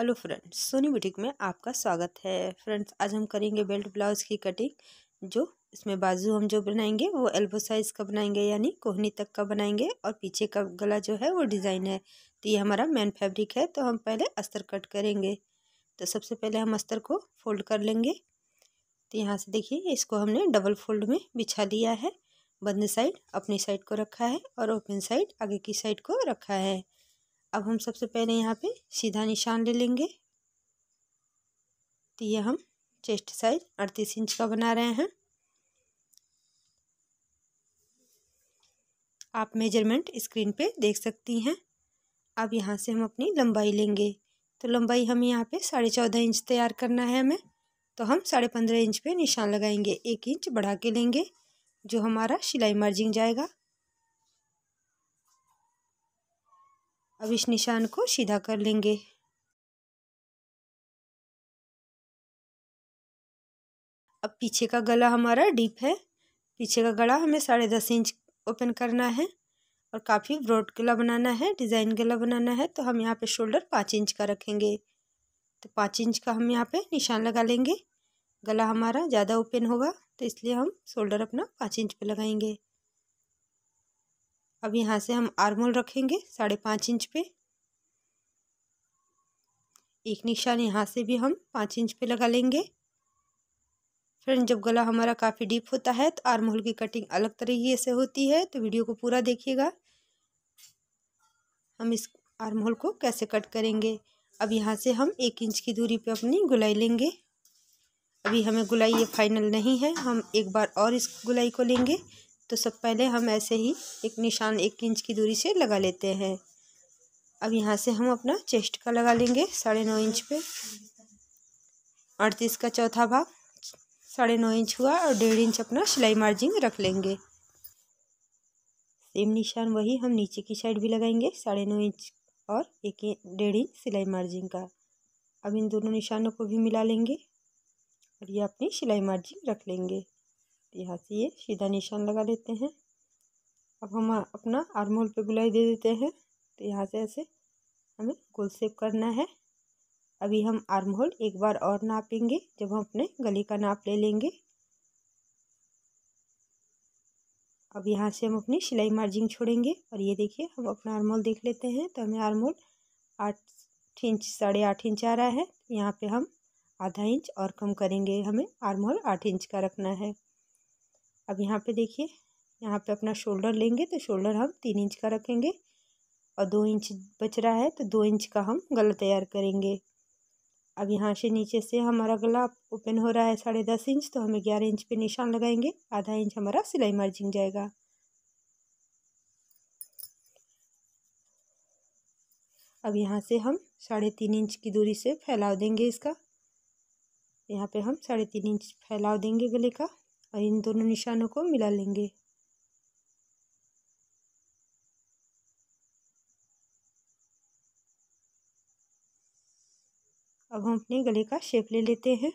hello friends Soni boutique में आपका स्वागत है फ्रेंड्स आज हम करेंगे बेल्ट ब्लाउज की कटिंग जो इसमें बाजू हम जो बनाएंगे वो एल्बो साइज़ का बनाएंगे यानी कोहनी तक का बनाएंगे और पीछे का गला जो है वो डिज़ाइन है तो ये हमारा मेन फैब्रिक है तो हम पहले अस्तर कट करेंगे तो सबसे पहले हम अस्तर को फोल्ड कर लेंगे तो यहाँ से देखिए इसको हमने डबल फोल्ड में बिछा लिया है बंद साइड अपनी साइड को रखा है और ओपन साइड आगे की साइड को रखा है अब हम सबसे पहले यहाँ पे सीधा निशान ले लेंगे तो ये हम चेस्ट साइज अड़तीस इंच का बना रहे हैं आप मेजरमेंट स्क्रीन पे देख सकती हैं अब यहाँ से हम अपनी लंबाई लेंगे तो लंबाई हम यहाँ पे साढ़े चौदह इंच तैयार करना है हमें तो हम साढ़े पंद्रह इंच पे निशान लगाएंगे एक इंच बढ़ा के लेंगे जो हमारा सिलाई मार्जिन जाएगा अब इस निशान को सीधा कर लेंगे अब पीछे का गला हमारा डीप है पीछे का गला हमें साढ़े दस इंच ओपन करना है और काफ़ी ब्रॉड गला बनाना है डिज़ाइन गला बनाना है तो हम यहाँ पे शोल्डर पाँच इंच का रखेंगे तो पाँच इंच का हम यहाँ पे निशान लगा लेंगे गला हमारा ज़्यादा ओपन होगा तो इसलिए हम शोल्डर अपना पाँच इंच पे लगाएंगे अब यहाँ से हम आर्मोल रखेंगे साढ़े पाँच इंच पे एक निशान यहाँ से भी हम पाँच इंच पे लगा लेंगे फ्रेंड जब गला हमारा काफ़ी डीप होता है तो आर्मोल की कटिंग अलग तरीके से होती है तो वीडियो को पूरा देखिएगा हम इस आर्मोल को कैसे कट करेंगे अब यहाँ से हम एक इंच की दूरी पे अपनी गुलाई लेंगे अभी हमें गुलाई ये फाइनल नहीं है हम एक बार और इस गुलाई को लेंगे तो सब पहले हम ऐसे ही एक निशान एक इंच की दूरी से लगा लेते हैं अब यहाँ से हम अपना चेस्ट का लगा लेंगे साढ़े नौ इंच पे अड़तीस का चौथा भाग साढ़े नौ इंच हुआ और डेढ़ इंच अपना सिलाई मार्जिन रख लेंगे सेम निशान वही हम नीचे की साइड भी लगाएंगे साढ़े नौ इंच और एक डेढ़ इंच सिलाई मार्जिन का अब इन दोनों निशानों को भी मिला लेंगे और ये अपनी सिलाई मार्जिन रख लेंगे यहाँ से ये सीधा निशान लगा लेते हैं अब हम अपना आर्मोल पे गुलाई दे देते हैं तो यहाँ से ऐसे हमें गोल सेप करना है अभी हम आर्म होल एक बार और नापेंगे जब हम अपने गले का नाप ले लेंगे अब यहाँ से हम अपनी सिलाई मार्जिन छोड़ेंगे और ये देखिए हम अपना आर्म होल देख लेते हैं तो हमें आर्म होल आठ इंच साढ़े आठ इंच आ रहा है यहाँ पे हम आधा इंच और कम करेंगे हमें आर्म होल आठ इंच का रखना है अब यहाँ पे देखिए यहाँ पे अपना शोल्डर लेंगे तो शोल्डर हम तीन इंच का रखेंगे और दो इंच बच रहा है तो दो इंच का हम गला तैयार करेंगे अब यहाँ से नीचे से हमारा गला ओपन हो रहा है साढ़े दस इंच तो हमें ग्यारह इंच पे निशान लगाएंगे आधा इंच हमारा सिलाई मार्जिन जाएगा अब यहाँ से हम साढ़े तीन इंच की दूरी से फैलाव देंगे इसका यहाँ पे हम साढ़े तीन इंच फैलाव देंगे गले का और इन दोनों निशानों को मिला लेंगे अब हम अपने गले का शेप ले लेते हैं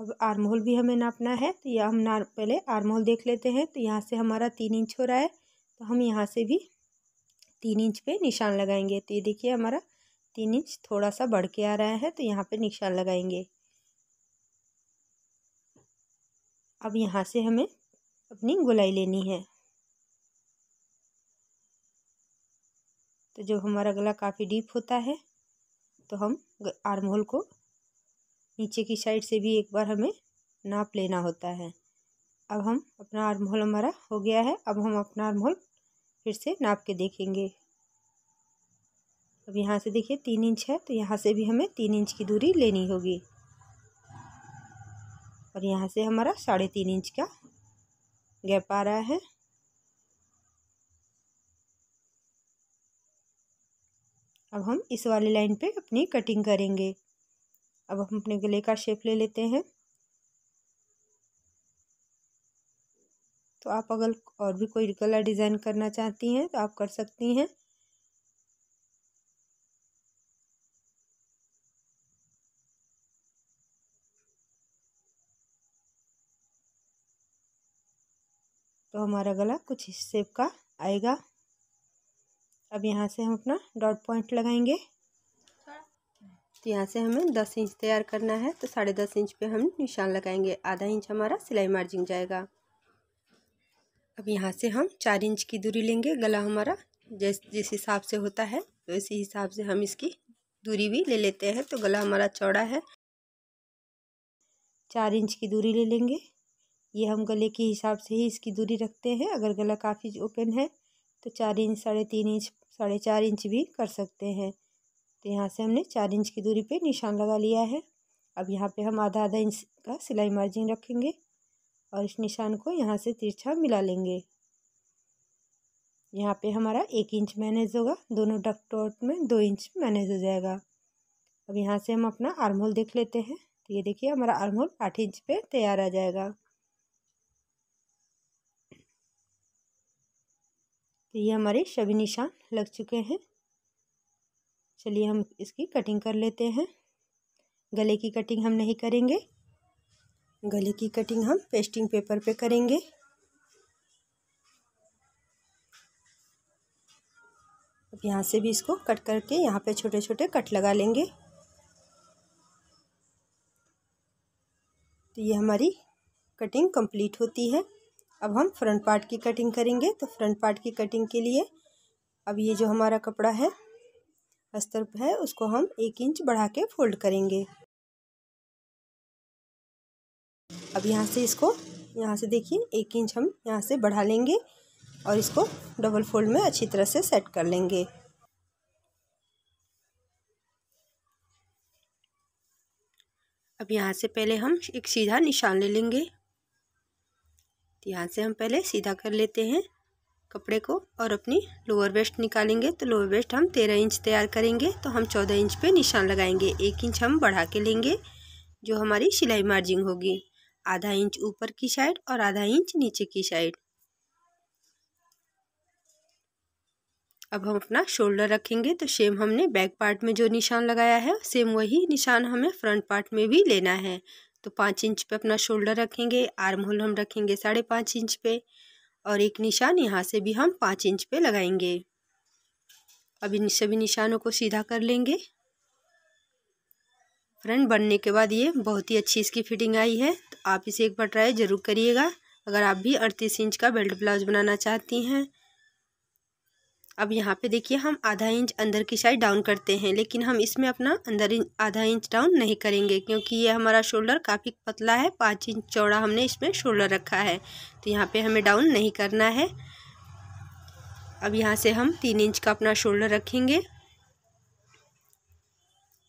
अब आर्म होल भी हमें नापना है तो यह हम ना पहले आर्म होल देख लेते हैं तो यहाँ से हमारा तीन इंच हो रहा है तो हम यहाँ से भी तीन इंच पे निशान लगाएंगे तो ये देखिए हमारा तीन इंच थोड़ा सा बढ़ के आ रहा है तो यहाँ पे निशान लगाएंगे अब यहाँ से हमें अपनी गोलाई लेनी है तो जब हमारा गला काफ़ी डीप होता है तो हम आर्म होल को नीचे की साइड से भी एक बार हमें नाप लेना होता है अब हम अपना आर्म होल हमारा हो गया है अब हम अपना आर्म होल फिर से नाप के देखेंगे अब यहाँ से देखिए तीन इंच है तो यहाँ से भी हमें तीन इंच की दूरी लेनी होगी और यहाँ से हमारा साढ़े तीन इंच का गैप आ रहा है अब हम इस वाली लाइन पे अपनी कटिंग करेंगे अब हम अपने गले का शेप ले लेते हैं तो आप अगर और भी कोई गला डिज़ाइन करना चाहती हैं तो आप कर सकती हैं हमारा गला कुछ इस शेप का आएगा अब यहाँ से हम अपना डॉट पॉइंट लगाएंगे तो यहाँ से हमें दस इंच तैयार करना है तो साढ़े दस इंच पे हम निशान लगाएंगे आधा इंच हमारा सिलाई मार्जिन जाएगा अब यहाँ से हम चार इंच की दूरी लेंगे गला हमारा जिस जिस हिसाब से होता है तो इसी हिसाब से हम इसकी दूरी भी ले लेते हैं तो गला हमारा चौड़ा है चार इंच की दूरी ले लेंगे ये हम गले के हिसाब से ही इसकी दूरी रखते हैं अगर गला काफ़ी ओपन है तो चार इंच साढ़े तीन इंच साढ़े चार इंच भी कर सकते हैं तो यहाँ से हमने चार इंच की दूरी पे निशान लगा लिया है अब यहाँ पे हम आधा आधा इंच का सिलाई मार्जिन रखेंगे और इस निशान को यहाँ से तिरछा मिला लेंगे यहाँ पे हमारा एक इंच मैनेज होगा दोनों डकटोट में दो इंच मैनेज हो जाएगा अब यहाँ से हम अपना आर्म होल देख लेते हैं तो ये देखिए हमारा आर्म होल आठ इंच पे तैयार आ जाएगा तो ये हमारे सभी निशान लग चुके हैं चलिए हम इसकी कटिंग कर लेते हैं गले की कटिंग हम नहीं करेंगे गले की कटिंग हम पेस्टिंग पेपर पे करेंगे अब यहाँ से भी इसको कट करके यहाँ पे छोटे छोटे कट लगा लेंगे तो ये हमारी कटिंग कंप्लीट होती है अब हम फ्रंट पार्ट की कटिंग करेंगे तो फ्रंट पार्ट की कटिंग के लिए अब ये जो हमारा कपड़ा है अस्तर है उसको हम एक इंच बढ़ा के फोल्ड करेंगे अब यहाँ से इसको यहाँ से देखिए एक इंच हम यहाँ से बढ़ा लेंगे और इसको डबल फोल्ड में अच्छी तरह से सेट कर लेंगे अब यहाँ से पहले हम एक सीधा निशान ले लेंगे तो यहाँ से हम पहले सीधा कर लेते हैं कपड़े को और अपनी लोअर वेस्ट निकालेंगे तो लोअर वेस्ट हम तेरह इंच तैयार करेंगे तो हम चौदह इंच पे निशान लगाएंगे एक इंच हम बढ़ा के लेंगे जो हमारी सिलाई मार्जिन होगी आधा इंच ऊपर की साइड और आधा इंच नीचे की साइड अब हम अपना शोल्डर रखेंगे तो सेम हमने बैक पार्ट में जो निशान लगाया है सेम वही निशान हमें फ्रंट पार्ट में भी लेना है तो पाँच इंच पे अपना शोल्डर रखेंगे आर्म होल हम रखेंगे साढ़े पाँच इंच पे और एक निशान यहाँ से भी हम पाँच इंच पे लगाएंगे अब इन सभी निशानों को सीधा कर लेंगे फ्रंट बनने के बाद ये बहुत ही अच्छी इसकी फिटिंग आई है तो आप इसे एक बार ट्राई ज़रूर करिएगा अगर आप भी अड़तीस इंच का बेल्ट ब्लाउज बनाना चाहती हैं अब यहाँ पे देखिए हम आधा इंच अंदर की साइड डाउन करते हैं लेकिन हम इसमें अपना अंदर इंच आधा इंच डाउन नहीं करेंगे क्योंकि ये हमारा शोल्डर काफ़ी पतला है पाँच इंच चौड़ा हमने इसमें शोल्डर रखा है तो यहाँ पे हमें डाउन नहीं करना है अब यहाँ से हम तीन इंच का अपना शोल्डर रखेंगे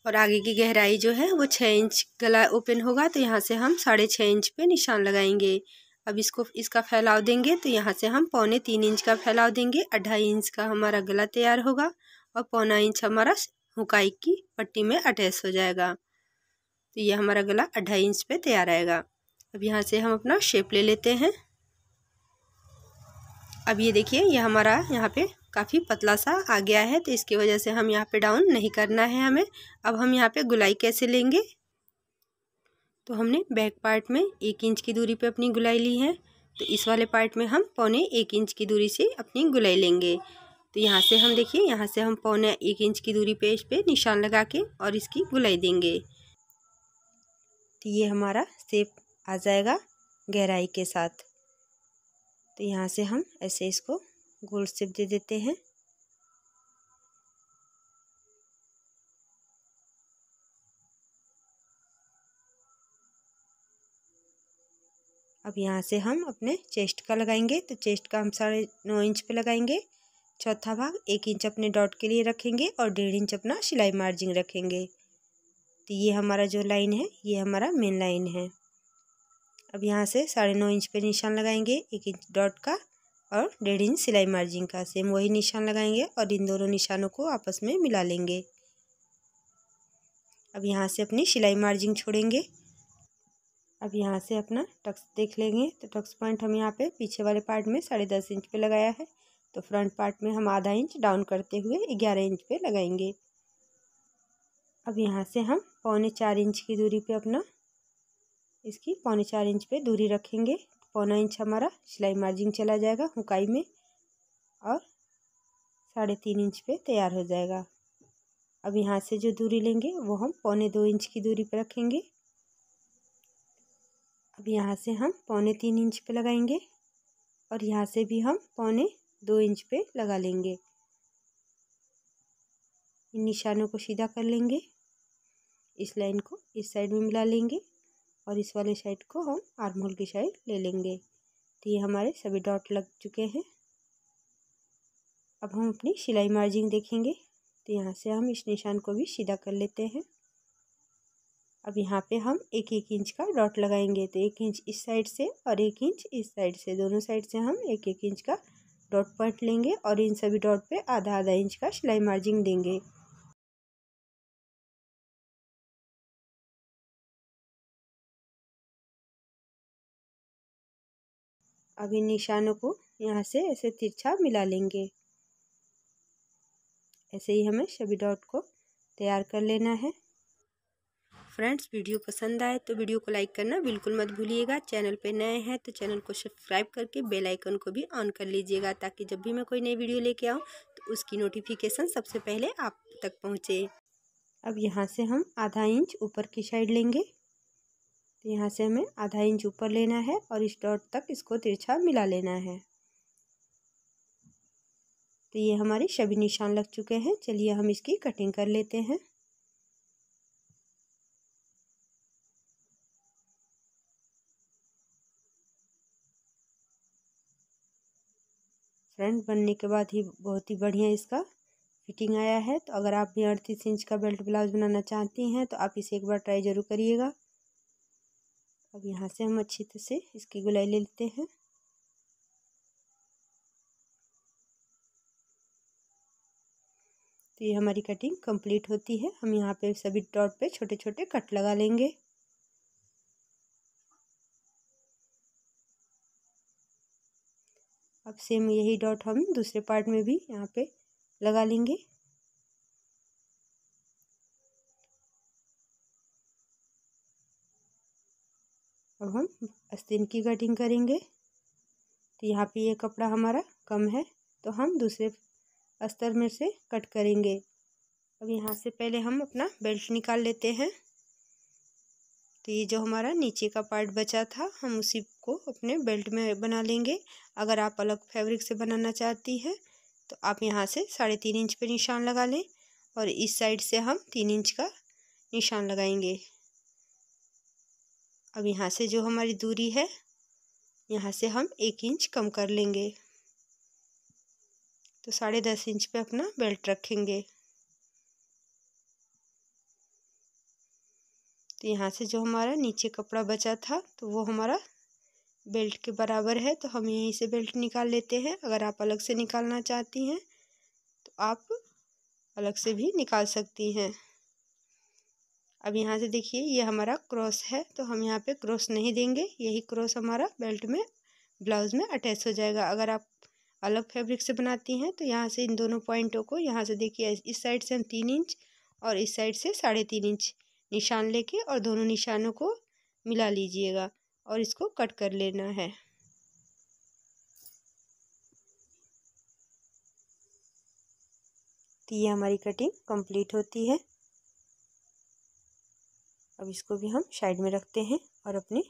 और आगे की गहराई जो है वो छः इंच गला ओपन होगा तो यहाँ से हम साढ़े छः इंच पे निशान लगाएंगे अब इसको इसका फैलाव देंगे तो यहाँ से हम पौने तीन इंच का फैलाव देंगे अढ़ाई इंच का हमारा गला तैयार होगा और पौना इंच हमारा हुकाई की पट्टी में अटैच हो जाएगा तो ये हमारा गला अढ़ाई इंच पे तैयार आएगा अब यहाँ से हम अपना शेप ले लेते हैं अब ये देखिए ये हमारा यहाँ पे काफ़ी पतला सा आ गया है तो इसकी वजह से हम यहाँ पे डाउन नहीं करना है हमें अब हम यहाँ पे गुलाई कैसे लेंगे तो हमने बैक पार्ट में एक इंच की दूरी पे अपनी गुलाई ली है तो इस वाले पार्ट में हम पौने एक इंच की दूरी से अपनी गुलाई लेंगे तो यहाँ से हम देखिए यहाँ से हम पौने एक इंच की दूरी पे इस पर निशान लगा के और इसकी गुलाई देंगे तो ये हमारा सेप आ जाएगा गहराई के साथ तो यहाँ से हम ऐसे इसको गोल सेप दे देते हैं अब यहाँ से हम अपने चेस्ट का लगाएंगे तो चेस्ट का हम साढ़े नौ इंच पे लगाएंगे चौथा भाग एक इंच अपने डॉट के लिए रखेंगे और डेढ़ इंच अपना सिलाई मार्जिन रखेंगे तो ये हमारा जो लाइन है ये हमारा मेन लाइन है अब यहाँ से साढ़े नौ इंच पे निशान लगाएंगे एक इंच डॉट का और डेढ़ इंच सिलाई मार्जिन का सेम वही निशान लगाएंगे और इन दोनों निशानों को आपस में मिला लेंगे अब यहाँ से अपनी सिलाई मार्जिन छोड़ेंगे अब यहाँ से अपना टक्स देख लेंगे तो टक्स पॉइंट हम यहाँ पे पीछे वाले पार्ट में साढ़े दस इंच पे लगाया है तो फ्रंट पार्ट में हम आधा इंच डाउन करते हुए ग्यारह इंच पे लगाएंगे अब यहाँ से हम पौने चार इंच की दूरी पे अपना इसकी पौने चार इंच पे दूरी रखेंगे पौना इंच हमारा सिलाई मार्जिन चला जाएगा हुकाई में और साढ़े तीन इंच पे तैयार हो जाएगा अब यहाँ से जो दूरी लेंगे वो हम पौने दो इंच की दूरी पर रखेंगे अब यहाँ से हम पौने तीन इंच पे लगाएंगे और यहाँ से भी हम पौने दो इंच पे लगा लेंगे इन निशानों को सीधा कर लेंगे इस लाइन को इस साइड में मिला लेंगे और इस वाले साइड को हम आर्म होल की साइड ले लेंगे तो ये हमारे सभी डॉट लग चुके हैं अब हम अपनी सिलाई मार्जिन देखेंगे तो यहाँ से हम इस निशान को भी सीधा कर लेते हैं अब यहाँ पे हम एक एक इंच का डॉट लगाएंगे तो एक इंच इस साइड से और एक इंच इस साइड से दोनों साइड से हम एक एक इंच का डॉट पॉइंट लेंगे और इन सभी डॉट पे आधा आधा इंच का सिलाई मार्जिन देंगे अब इन निशानों को यहाँ से ऐसे तिरछा मिला लेंगे ऐसे ही हमें सभी डॉट को तैयार कर लेना है फ्रेंड्स वीडियो पसंद आए तो वीडियो को लाइक करना बिल्कुल मत भूलिएगा चैनल पे नए हैं तो चैनल को सब्सक्राइब करके बेल आइकन को भी ऑन कर लीजिएगा ताकि जब भी मैं कोई नई वीडियो लेके आऊँ तो उसकी नोटिफिकेशन सबसे पहले आप तक पहुँचे अब यहाँ से हम आधा इंच ऊपर की साइड लेंगे तो यहाँ से हमें आधा इंच ऊपर लेना है और इस डॉट तक इसको तिरछा मिला लेना है तो ये हमारे सभी निशान लग चुके हैं चलिए हम इसकी कटिंग कर लेते हैं फ्रंट बनने के बाद ही बहुत ही बढ़िया इसका फिटिंग आया है तो अगर आप भी अड़तीस इंच का बेल्ट ब्लाउज बनाना चाहती हैं तो आप इसे एक बार ट्राई ज़रूर करिएगा अब यहाँ से हम अच्छी तरह से इसकी गुलाई ले लेते हैं तो ये हमारी कटिंग कंप्लीट होती है हम यहाँ पे सभी डॉट पे छोटे छोटे कट लगा लेंगे अब सेम यही डॉट हम दूसरे पार्ट में भी यहाँ पे लगा लेंगे अब हम अस्तिन की कटिंग करेंगे तो यहाँ पे ये कपड़ा हमारा कम है तो हम दूसरे अस्तर में से कट करेंगे अब यहाँ से पहले हम अपना बेल्ट निकाल लेते हैं तो ये जो हमारा नीचे का पार्ट बचा था हम उसी को अपने बेल्ट में बना लेंगे अगर आप अलग फैब्रिक से बनाना चाहती हैं तो आप यहाँ से साढ़े तीन इंच पे निशान लगा लें और इस साइड से हम तीन इंच का निशान लगाएंगे अब यहाँ से जो हमारी दूरी है यहाँ से हम एक इंच कम कर लेंगे तो साढ़े दस इंच पे अपना बेल्ट रखेंगे तो यहाँ से जो हमारा नीचे कपड़ा बचा था तो वो हमारा बेल्ट के बराबर है तो हम यहीं से बेल्ट निकाल लेते हैं अगर आप अलग से निकालना चाहती हैं तो आप अलग से भी निकाल सकती हैं अब यहाँ से देखिए ये हमारा क्रॉस है तो हम यहाँ पे क्रॉस नहीं देंगे यही क्रॉस हमारा बेल्ट में ब्लाउज़ में अटैच हो जाएगा अगर आप अलग फैब्रिक से बनाती हैं तो यहाँ से इन दोनों पॉइंटों को यहाँ से देखिए इस साइड से हम तीन इंच और इस साइड से साढ़े तीन इंच निशान लेके और दोनों निशानों को मिला लीजिएगा और इसको कट कर लेना है तो ये हमारी कटिंग कंप्लीट होती है अब इसको भी हम साइड में रखते हैं और अपने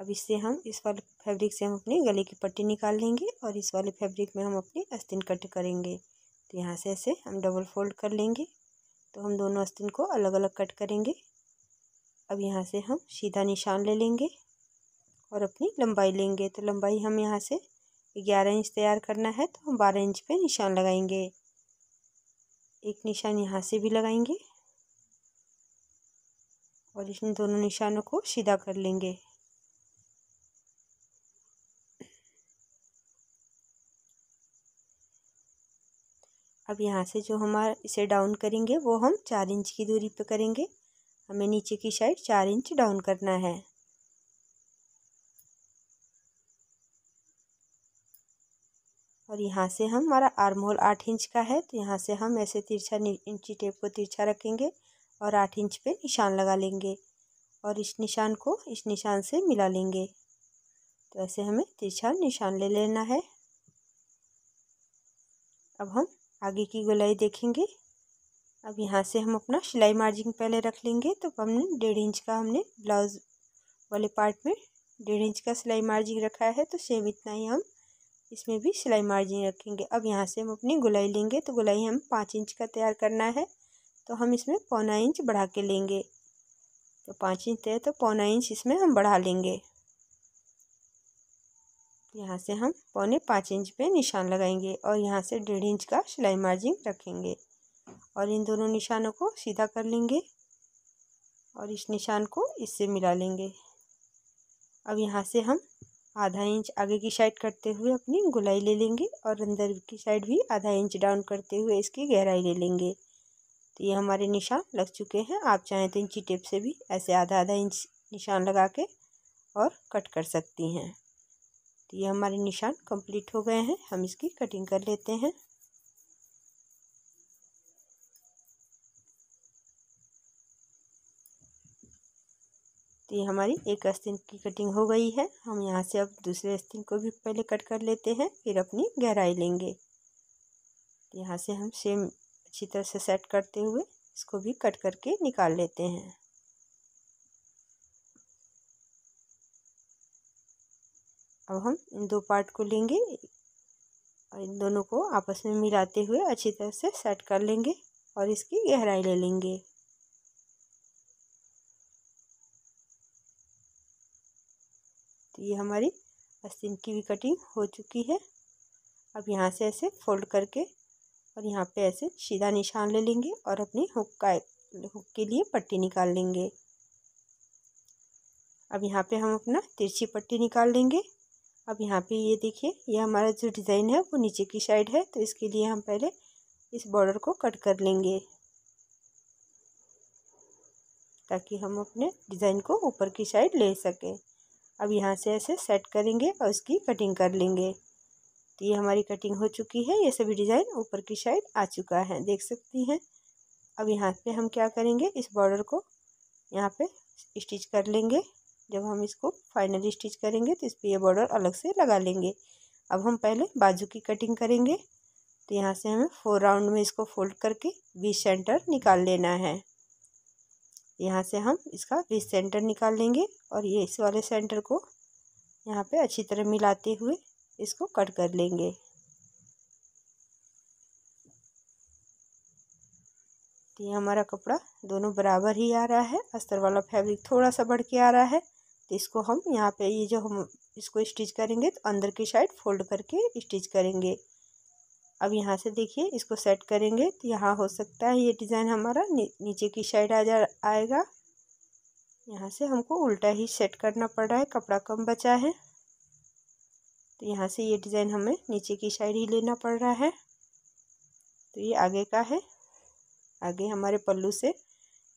अब इससे हम इस वाले फैब्रिक से हम अपने गले की पट्टी निकाल लेंगे और इस वाले फैब्रिक में हम अपने अस्तिन कट करेंगे तो यहाँ से ऐसे हम डबल फोल्ड कर लेंगे तो हम दोनों आस्तीन को अलग अलग कट करेंगे अब यहाँ से हम सीधा निशान ले लेंगे और अपनी लंबाई लेंगे तो लंबाई हम यहाँ से ग्यारह इंच तैयार करना है तो हम बारह इंच पे निशान लगाएंगे एक निशान यहाँ से भी लगाएंगे और इन दोनों निशानों को सीधा कर लेंगे अब यहाँ से जो हमारा इसे डाउन करेंगे वो हम चार इंच की दूरी पे करेंगे हमें नीचे की साइड चार इंच डाउन करना है और यहाँ से हम हमारा आर्म होल आठ इंच का है तो यहाँ से हम ऐसे तिरछा इंची टेप को तिरछा रखेंगे और आठ इंच पे निशान लगा लेंगे और इस निशान को इस निशान से मिला लेंगे तो ऐसे हमें तिरछा निशान ले लेना है अब हम आगे की गोलाई देखेंगे अब यहाँ से हम अपना सिलाई मार्जिन पहले रख लेंगे तो हमने डेढ़ इंच का हमने ब्लाउज़ वाले पार्ट में डेढ़ इंच का सिलाई मार्जिन रखा है तो सेम इतना ही हम इसमें भी सिलाई मार्जिन रखेंगे अब यहाँ से हम अपनी गोलाई लेंगे तो गोलाई हम पाँच इंच का तैयार करना है तो हम इसमें पौना इंच बढ़ा के लेंगे तो पाँच इंच है तो पौना इंच इसमें हम बढ़ा लेंगे यहाँ से हम पौने पाँच इंच पे निशान लगाएंगे और यहाँ से डेढ़ इंच का सिलाई मार्जिन रखेंगे और इन दोनों निशानों को सीधा कर लेंगे और इस निशान को इससे मिला लेंगे अब यहाँ से हम आधा इंच आगे की साइड करते हुए अपनी गुलाई ले लेंगे और अंदर की साइड भी आधा इंच डाउन करते हुए इसकी गहराई ले लेंगे तो ये हमारे निशान लग चुके हैं आप चाहें तो इंची टेप से भी ऐसे आधा आधा इंच निशान लगा के और कट कर सकती हैं तो ये हमारे निशान कंप्लीट हो गए हैं हम इसकी कटिंग कर लेते हैं तो ये हमारी एक आस्तीन की कटिंग हो गई है हम यहाँ से अब दूसरे आस्तीन को भी पहले कट कर लेते हैं फिर अपनी गहराई लेंगे तो यहाँ से हम सेम अच्छी तरह से सेट करते हुए इसको भी कट करके निकाल लेते हैं अब हम इन दो पार्ट को लेंगे और इन दोनों को आपस में मिलाते हुए अच्छी तरह से सेट कर लेंगे और इसकी गहराई ले लेंगे तो ये हमारी अस्तिन की भी कटिंग हो चुकी है अब यहाँ से ऐसे फोल्ड करके और यहाँ पे ऐसे सीधा निशान ले लेंगे और अपनी हुक का हुक के लिए पट्टी निकाल लेंगे अब यहाँ पे हम अपना तिरछी पट्टी निकाल लेंगे अब यहाँ पे ये देखिए ये हमारा जो डिज़ाइन है वो नीचे की साइड है तो इसके लिए हम पहले इस बॉर्डर को कट कर लेंगे ताकि हम अपने डिज़ाइन को ऊपर की साइड ले सकें अब यहाँ से ऐसे सेट करेंगे और इसकी कटिंग कर लेंगे तो ये हमारी कटिंग हो चुकी है ये सभी डिज़ाइन ऊपर की साइड आ चुका है देख सकती हैं अब यहाँ पे हम क्या करेंगे इस बॉर्डर को यहाँ पे स्टिच कर लेंगे जब हम इसको फाइनल स्टिच करेंगे तो इस पर यह बॉर्डर अलग से लगा लेंगे अब हम पहले बाजू की कटिंग करेंगे तो यहाँ से हमें फोर राउंड में इसको फोल्ड करके बीस सेंटर निकाल लेना है यहाँ से हम इसका बीस सेंटर निकाल लेंगे और ये इस वाले सेंटर को यहाँ पे अच्छी तरह मिलाते हुए इसको कट कर लेंगे तो ये हमारा कपड़ा दोनों बराबर ही आ रहा है अस्तर वाला फैब्रिक थोड़ा सा बढ़ के आ रहा है तो इसको हम यहाँ पे ये जो हम इसको स्टिच करेंगे तो अंदर की साइड फोल्ड करके स्टिच करेंगे अब यहाँ से देखिए इसको सेट करेंगे तो यहाँ हो सकता है ये डिज़ाइन हमारा नी, नीचे की साइड आ जा आएगा यहाँ से हमको उल्टा ही सेट करना पड़ रहा है कपड़ा कम बचा है तो यहाँ से ये डिज़ाइन हमें नीचे की साइड ही लेना पड़ रहा है तो ये आगे का है आगे हमारे पल्लू से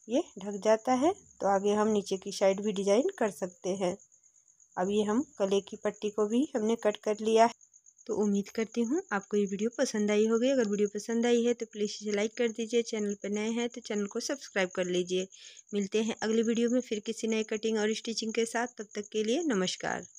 ये ढक जाता है तो आगे हम नीचे की साइड भी डिज़ाइन कर सकते हैं अब ये हम कले की पट्टी को भी हमने कट कर लिया है तो उम्मीद करती हूँ आपको ये वीडियो पसंद आई होगी अगर वीडियो पसंद आई है तो प्लीज़ इसे लाइक कर दीजिए चैनल पर नए हैं तो चैनल को सब्सक्राइब कर लीजिए मिलते हैं अगली वीडियो में फिर किसी नए कटिंग और स्टिचिंग के साथ तब तक के लिए नमस्कार